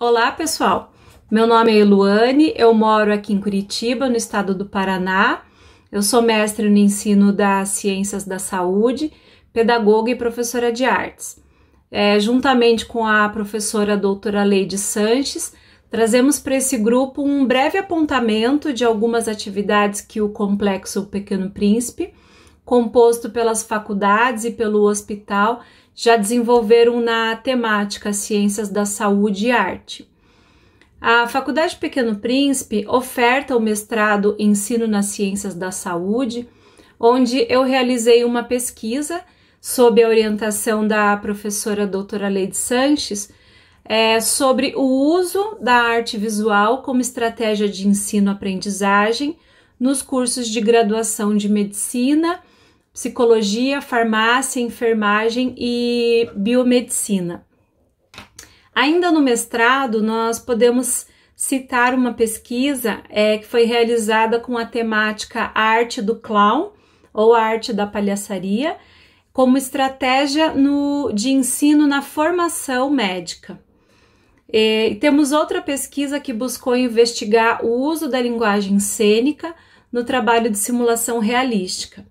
Olá, pessoal. Meu nome é Luane. eu moro aqui em Curitiba, no estado do Paraná. Eu sou mestre no ensino das ciências da saúde, pedagoga e professora de artes. É, juntamente com a professora doutora Leide Sanches, trazemos para esse grupo um breve apontamento de algumas atividades que o Complexo Pequeno Príncipe composto pelas faculdades e pelo hospital, já desenvolveram na temática Ciências da Saúde e Arte. A Faculdade Pequeno Príncipe oferta o mestrado Ensino nas Ciências da Saúde, onde eu realizei uma pesquisa sob a orientação da professora doutora Leide Sanches é, sobre o uso da arte visual como estratégia de ensino-aprendizagem nos cursos de graduação de medicina psicologia, farmácia, enfermagem e biomedicina. Ainda no mestrado, nós podemos citar uma pesquisa é, que foi realizada com a temática Arte do Clown ou Arte da Palhaçaria como estratégia no, de ensino na formação médica. É, e temos outra pesquisa que buscou investigar o uso da linguagem cênica no trabalho de simulação realística.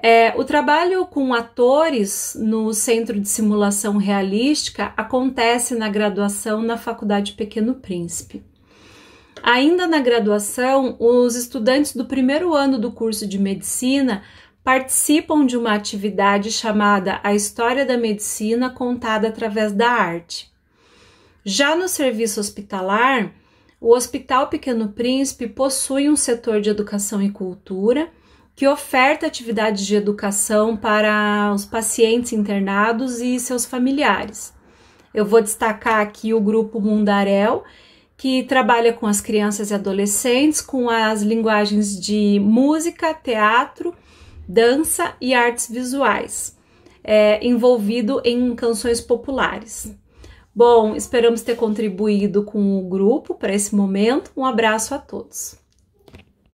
É, o trabalho com atores no Centro de Simulação Realística acontece na graduação na Faculdade Pequeno Príncipe. Ainda na graduação, os estudantes do primeiro ano do curso de medicina participam de uma atividade chamada A História da Medicina Contada através da Arte. Já no serviço hospitalar, o Hospital Pequeno Príncipe possui um setor de educação e cultura que oferta atividades de educação para os pacientes internados e seus familiares. Eu vou destacar aqui o grupo Mundarel, que trabalha com as crianças e adolescentes com as linguagens de música, teatro, dança e artes visuais, é, envolvido em canções populares. Bom, esperamos ter contribuído com o grupo para esse momento. Um abraço a todos.